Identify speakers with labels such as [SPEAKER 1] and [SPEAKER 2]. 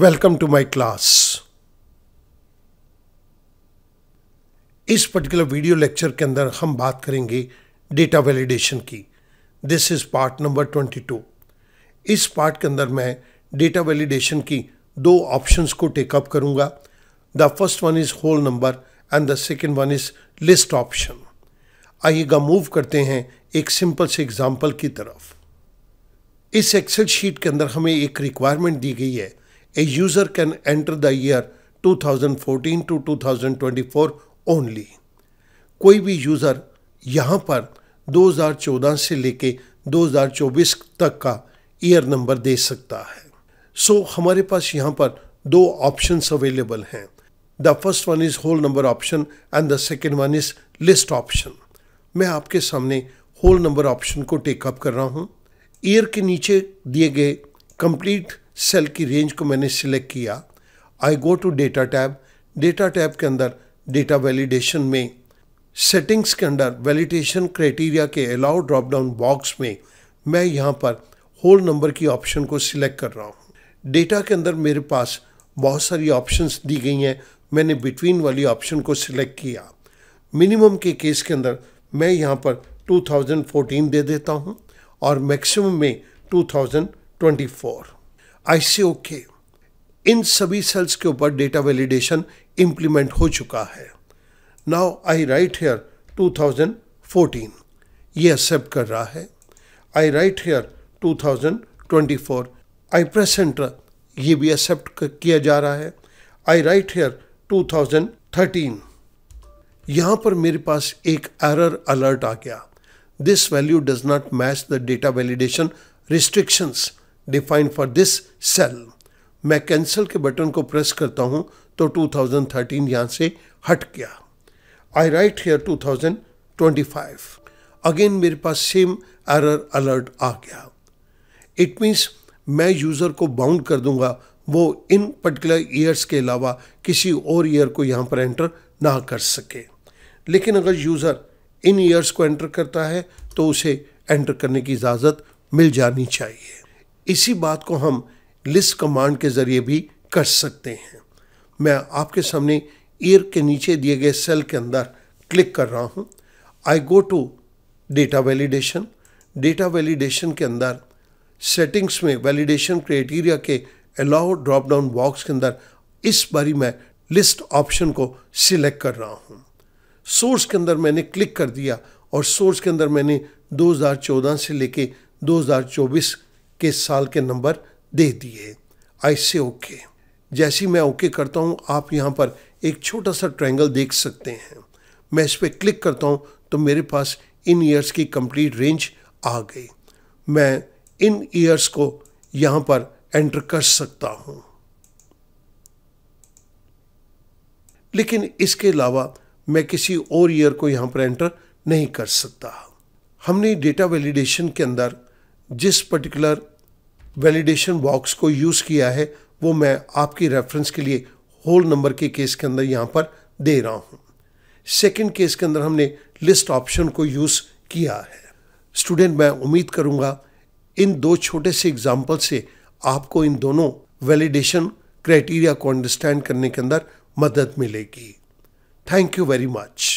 [SPEAKER 1] Welcome to my class इस particular video lecture के अंदर हम बात करेंगे डेटा वैलिडेशन की दिस इज पार्ट नंबर 22 इस पार्ट के अंदर मैं डेटा वैलिडेशन की दो ऑप्शंस को टेकअप करूंगा the first one is whole number and the second one is list option आइएगा मूव करते हैं एक सिंपल से एग्जाम्पल की तरफ इस एक्सेल शीट के अंदर हमें एक रिक्वायरमेंट दी गई है a user can enter the year 2014 to 2024 only. कोई भी यूज़र यहाँ पर 2014 से लेके 2024 तक का ईयर नंबर दे सकता है सो so, हमारे पास यहाँ पर दो ऑप्शंस अवेलेबल हैं the first one is whole number option and the second one is list option मैं आपके सामने होल नंबर ऑप्शन को टेकअप कर रहा हूँ ईयर के नीचे दिए गए कंप्लीट सेल की रेंज को मैंने सिलेक्ट किया I go to data tab data tab के अंदर डेटा वैलिडेशन में सेटिंग्स के अंदर वैलिडेशन क्राइटेरिया के अलाउ ड्रॉप डाउन बॉक्स में मैं यहाँ पर होल नंबर की ऑप्शन को सिलेक्ट कर रहा हूँ डेटा के अंदर मेरे पास बहुत सारी ऑप्शंस दी गई हैं मैंने बिटवीन वाली ऑप्शन को सिलेक्ट किया मिनिमम के केस के अंदर मैं यहाँ पर 2014 दे देता हूँ और मैक्सिमम में 2024 आईसीओ के इन सभी सेल्स के ऊपर डेटा वैलिडेशन इंप्लीमेंट हो चुका है नाउ आई राइट हेयर 2014 ये एक्सेप्ट कर रहा है I write here 2024 I press enter ये भी एक्सेप्ट किया जा रहा है आई राइट हेयर 2013 यहाँ पर मेरे पास एक एरर अलर्ट आ गया this value does not match the data validation restrictions defined for this cell मैं कैंसिल के बटन को प्रेस करता हूं तो 2013 यहां से हट गया आई राइट हेयर 2025 अगेन मेरे पास सेम एरर अलर्ट आ गया इट मीन्स मैं यूज़र को बाउंड कर दूंगा वो इन पर्टिकुलर ईयर्स के अलावा किसी और ईयर को यहाँ पर एंटर ना कर सके लेकिन अगर यूज़र इन ईयर्स को एंटर करता है तो उसे एंटर करने की इजाज़त मिल जानी चाहिए इसी बात को हम लिस्ट कमांड के ज़रिए भी कर सकते हैं मैं आपके सामने ईयर के नीचे दिए गए सेल के अंदर क्लिक कर रहा हूँ I go to data validation data validation के अंदर सेटिंग्स में वैलिडेशन क्राइटेरिया के अलाउ ड्रॉप डाउन बॉक्स के अंदर इस बारी मैं लिस्ट ऑप्शन को सिलेक्ट कर रहा हूँ सोर्स के अंदर मैंने क्लिक कर दिया और सोर्स के अंदर मैंने 2014 से लेके 2024 के साल के नंबर दे दिए आई से ओके जैसी मैं ओके okay करता हूँ आप यहाँ पर एक छोटा सा ट्रायंगल देख सकते हैं मैं इस पर क्लिक करता हूँ तो मेरे पास इन ईयर्स की कंप्लीट रेंज आ गई मैं इन ईयर्स को यहाँ पर एंटर कर सकता हूँ लेकिन इसके अलावा मैं किसी और ईयर को यहाँ पर एंटर नहीं कर सकता हमने डेटा वैलिडेशन के अंदर जिस पर्टिकुलर वैलिडेशन बॉक्स को यूज़ किया है वो मैं आपकी रेफरेंस के लिए होल नंबर के केस के अंदर यहाँ पर दे रहा हूँ सेकेंड केस के अंदर हमने लिस्ट ऑप्शन को यूज़ किया है स्टूडेंट मैं उम्मीद करूँगा इन दो छोटे से एग्जाम्पल से आपको इन दोनों वैलिडेशन क्राइटेरिया को अंडरस्टैंड करने के अंदर मदद मिलेगी थैंक यू वेरी मच